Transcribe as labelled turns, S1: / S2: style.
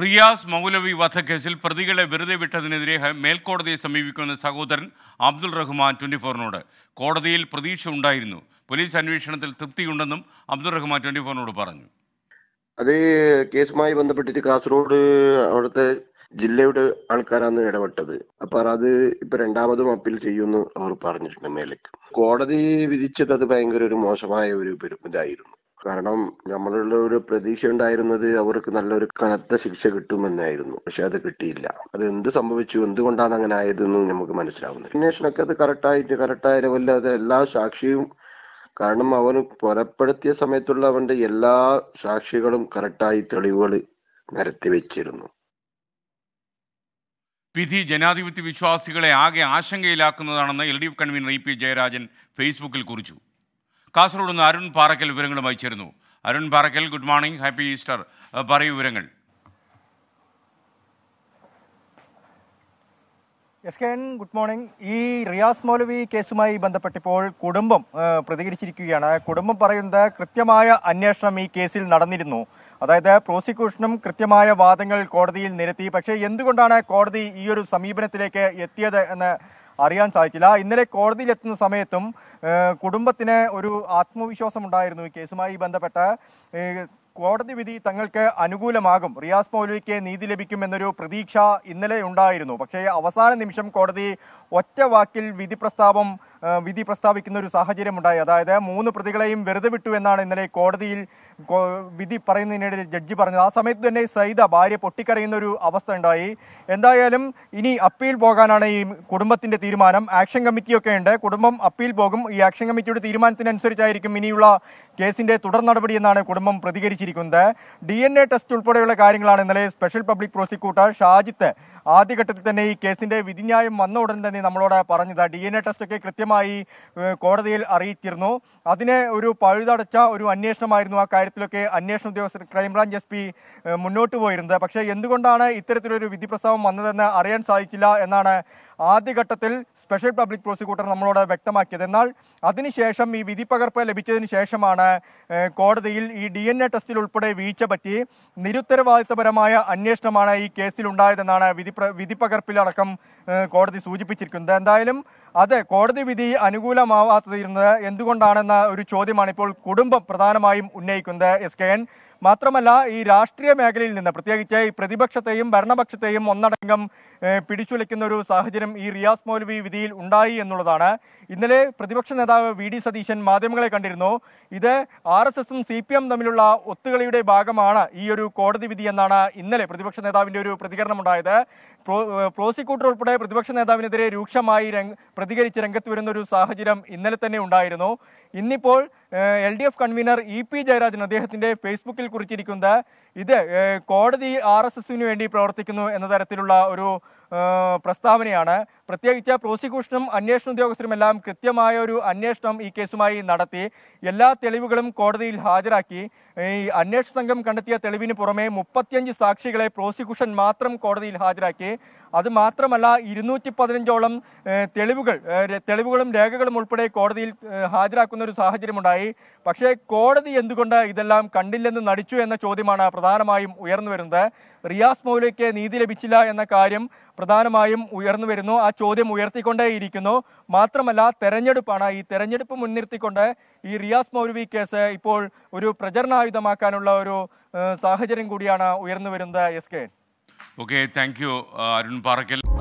S1: റിയാസ് മൗലവി വധക്കേസിൽ പ്രതികളെ വെറുതെ വിട്ടതിനെതിരെ മേൽക്കോടതിയെ സമീപിക്കുന്ന സഹോദരൻ അബ്ദുൾ റഹ്മാൻ ട്വൻറ്റി ഫോറിനോട് കോടതിയിൽ പ്രതീക്ഷ ഉണ്ടായിരുന്നു പോലീസ് അന്വേഷണത്തിൽ തൃപ്തിയുണ്ടെന്നും അബ്ദുൾ റഹ്മാൻ ട്വൻറ്റി ഫോറിനോട് പറഞ്ഞു
S2: അത് കേസുമായി ബന്ധപ്പെട്ടിട്ട് കാസർഗോഡ് അവിടുത്തെ ജില്ലയുടെ ആൾക്കാരാണ് ഇടപെട്ടത് അപ്പോൾ അത് ഇപ്പൊ രണ്ടാമതും അപ്പീൽ ചെയ്യുമെന്ന് അവർ പറഞ്ഞിട്ടുണ്ട് മേലേക്ക് കോടതി വിധിച്ചത് അത് ഭയങ്കര ഒരു മോശമായ ഒരു ഇതായിരുന്നു കാരണം നമ്മളുടെ ഒരു പ്രതീക്ഷ ഉണ്ടായിരുന്നത് അവർക്ക് നല്ലൊരു കനത്ത ശിക്ഷ കിട്ടുമെന്നായിരുന്നു പക്ഷെ അത് കിട്ടിയില്ല അത് എന്ത് സംഭവിച്ചു എന്തുകൊണ്ടാണ് അങ്ങനെ ആയതെന്നും നമുക്ക് മനസ്സിലാവുന്നത് അന്വേഷണമൊക്കെ അത് കറക്റ്റായിട്ട് കറക്റ്റായ ലെവലിൽ അത് എല്ലാ സാക്ഷിയും കാരണം അവന് കൊലപ്പെടുത്തിയ സമയത്തുള്ള അവന്റെ എല്ലാ സാക്ഷികളും കറക്റ്റായി തെളിവുകൾ നിരത്തി വെച്ചിരുന്നു
S1: വിധി ജനാധിപത്യ വിശ്വാസികളെ ആകെ ആശങ്കയിലാക്കുന്നതാണെന്ന് L D F convener E P Jayarajan ഫേസ്ബുക്കിൽ കുറിച്ചു കാസർഗോഡ് നിന്ന് അരുൺ പാറക്കൽ വിവരങ്ങളുമായി ചേരുന്നു Arun Parakkal good morning happy Easter പറയൂ വിവരങ്ങൾ
S3: S K N good morning ഈ റിയാസ് മൗലവി കേസുമായി ബന്ധപ്പെട്ടിപ്പോൾ കുടുംബം പ്രതികരിച്ചിരിക്കുകയാണ് കുടുംബം പറയുന്നത് കൃത്യമായ അന്വേഷണം ഈ കേസിൽ നടന്നിരുന്നു അതായത് പ്രോസിക്യൂഷനും കൃത്യമായ വാദങ്ങൾ കോടതിയിൽ നിരത്തി പക്ഷേ എന്തുകൊണ്ടാണ് കോടതി ഈ ഒരു സമീപനത്തിലേക്ക് എത്തിയത് എന്ന് അറിയാൻ സാധിച്ചില്ല ഇന്നലെ കോടതിയിലെത്തുന്ന സമയത്തും കുടുംബത്തിന് ഒരു ആത്മവിശ്വാസം ഉണ്ടായിരുന്നു ഈ കേസുമായി ബന്ധപ്പെട്ട കോടതി വിധി തങ്ങൾക്ക് അനുകൂലമാകും റിയാസ് മൗലവിക്ക് നീതി ലഭിക്കുമെന്നൊരു പ്രതീക്ഷ ഇന്നലെ ഉണ്ടായിരുന്നു പക്ഷേ അവസാന നിമിഷം കോടതി ഒറ്റ വാക്കിൽ വിധി പ്രസ്താവം വിധി പ്രസ്താവിക്കുന്ന ഒരു സാഹചര്യം ഉണ്ടായി അതായത് മൂന്ന് പ്രതികളെയും വെറുതെ വിട്ടു എന്നാണ് ഇന്നലെ കോടതിയിൽ വിധി പറയുന്നതിനിടെ ജഡ്ജി പറഞ്ഞത് ആ സമയത്ത് തന്നെ സൈദ ഭാര്യ പൊട്ടിക്കരയുന്ന ഒരു അവസ്ഥ ഉണ്ടായി എന്തായാലും ഇനി അപ്പീൽ പോകാനാണ് ഈ കുടുംബത്തിന്റെ തീരുമാനം ആക്ഷൻ കമ്മിറ്റിയൊക്കെ ഉണ്ട് കുടുംബം അപ്പീൽ പോകും ഈ ആക്ഷൻ കമ്മിറ്റിയുടെ തീരുമാനത്തിനനുസരിച്ചായിരിക്കും ഇനിയുള്ള കേസിന്റെ തുടർ എന്നാണ് കുടുംബം പ്രതികരിച്ചിരിക്കുന്നത് ഡി ടെസ്റ്റ് ഉൾപ്പെടെയുള്ള കാര്യങ്ങളാണ് ഇന്നലെ സ്പെഷ്യൽ പബ്ലിക് പ്രോസിക്യൂട്ടർ ഷാജിത്ത് ആദ്യഘട്ടത്തിൽ തന്നെ ഈ കേസിന്റെ വിധിന്യായം വന്ന ഉടൻ തന്നെ നമ്മളോട് പറഞ്ഞത് ഡി എൻ എ ഒക്കെ കൃത്യമായി വിശദമായി കോടതിയിൽ അറിയിച്ചിരുന്നു അതിനെ ഒരു പഴുതടച്ച ഒരു അന്വേഷണമായിരുന്നു ആ കാര്യത്തിലൊക്കെ അന്വേഷണ ഉദ്യോഗസ്ഥർ ക്രൈംബ്രാഞ്ച് എസ് പി മുന്നോട്ട് പോയിരുന്നത് പക്ഷേ എന്തുകൊണ്ടാണ് ഇത്തരത്തിലൊരു വിധി പ്രസ്താവം വന്നതെന്ന് അറിയാൻ സാധിച്ചില്ല എന്നാണ് ആദ്യഘട്ടത്തിൽ സ്പെഷ്യൽ പബ്ലിക് പ്രോസിക്യൂട്ടർ നമ്മളോട് വ്യക്തമാക്കിയത് എന്നാൽ അതിനുശേഷം ഈ വിധി പകർപ്പ് ലഭിച്ചതിന് ശേഷമാണ് കോടതിയിൽ ഈ ഡി എൻ എ ടെസ്റ്റിൽ ഉൾപ്പെടെ വീഴ്ച പറ്റി നിരുത്തരവാദിത്തപരമായ അന്വേഷണമാണ് ഈ കേസിൽ ഉണ്ടായതെന്നാണ് വിധി വിധി പകർപ്പിലടക്കം കോടതി സൂചിപ്പിച്ചിരിക്കുന്നത് എന്തായാലും അത് കോടതി വിധി അനുകൂലമാവാത്തതിരുന്നത് എന്തുകൊണ്ടാണെന്ന ഒരു ചോദ്യമാണ് ഇപ്പോൾ കുടുംബം പ്രധാനമായും ഉന്നയിക്കുന്നത് എസ് കെ എൻ മാത്രമല്ല ഈ രാഷ്ട്രീയ മേഖലയിൽ നിന്ന് പ്രത്യേകിച്ച് ഈ പ്രതിപക്ഷത്തെയും ഭരണപക്ഷത്തെയും ഒന്നടങ്കം പിടിച്ചുലയ്ക്കുന്ന ഒരു സാഹചര്യം ഈ റിയാസ് മൗലവി വിധിയിൽ ഉണ്ടായി എന്നുള്ളതാണ് ഇന്നലെ പ്രതിപക്ഷ നേതാവ് വി ഡി സതീശൻ മാധ്യമങ്ങളെ കണ്ടിരുന്നു ഇത് ആർ എസ് എസും സി പി എം തമ്മിലുള്ള ഒത്തുകളിയുടെ ഭാഗമാണ് ഈ ഒരു കോടതി വിധി എന്നാണ് ഇന്നലെ പ്രതിപക്ഷ നേതാവിൻ്റെ ഒരു പ്രതികരണം ഉണ്ടായത് പ്രോസിക്യൂട്ടർ ഉൾപ്പെടെ പ്രതിപക്ഷ നേതാവിനെതിരെ രൂക്ഷമായി പ്രതികരിച്ച് രംഗത്ത് വരുന്ന ഒരു സാഹചര്യം ഇന്നലെ തന്നെ ഉണ്ടായിരുന്നു ഇന്നിപ്പോൾ L D F convener E P Jayarajan അദ്ദേഹത്തിന്റെ ഫേസ്ബുക്കിൽ കുറിച്ചിരിക്കുന്നത് ഇത് കോടതി ആർ എസ് എസിന് വേണ്ടി പ്രവർത്തിക്കുന്നു എന്ന തരത്തിലുള്ള ഒരു പ്രസ്താവനയാണ് പ്രത്യേകിച്ച് പ്രോസിക്യൂഷനും അന്വേഷണ ഉദ്യോഗസ്ഥരുമെല്ലാം കൃത്യമായ ഒരു അന്വേഷണം ഈ കേസുമായി നടത്തി എല്ലാ തെളിവുകളും കോടതിയിൽ ഹാജരാക്കി ഈ അന്വേഷണ സംഘം കണ്ടെത്തിയ തെളിവിന് പുറമെ മുപ്പത്തിയഞ്ച് സാക്ഷികളെ പ്രോസിക്യൂഷൻ മാത്രം കോടതിയിൽ ഹാജരാക്കി അത് മാത്രമല്ല ഇരുന്നൂറ്റി പതിനഞ്ചോളം തെളിവുകൾ തെളിവുകളും രേഖകളും ഉൾപ്പെടെ കോടതിയിൽ ഹാജരാക്കുന്ന ഒരു സാഹചര്യമുണ്ടായി പക്ഷേ കോടതി എന്തുകൊണ്ട് ഇതെല്ലാം കണ്ടില്ലെന്ന് നടിച്ചു എന്ന ചോദ്യമാണ് പ്രധാനമായും ഉയർന്നു വരുന്നത് റിയാസ് മൗലയ്ക്ക് നീതി ലഭിച്ചില്ല എന്ന കാര്യം പ്രധാനമായും ഉയർന്നു വരുന്നു ആ ചോദ്യം ഉയർത്തിക്കൊണ്ടേയിരിക്കുന്നു മാത്രമല്ല തെരഞ്ഞെടുപ്പാണ് ഈ തെരഞ്ഞെടുപ്പ് മുൻനിർത്തിക്കൊണ്ട് ഈ റിയാസ് മൗലവി കേസ് ഇപ്പോൾ ഒരു പ്രചരണായുധമാക്കാനുള്ള ഒരു സാഹചര്യം കൂടിയാണ് ഉയർന്നു വരുന്നത് S K
S1: okay thank you Arun Parakkal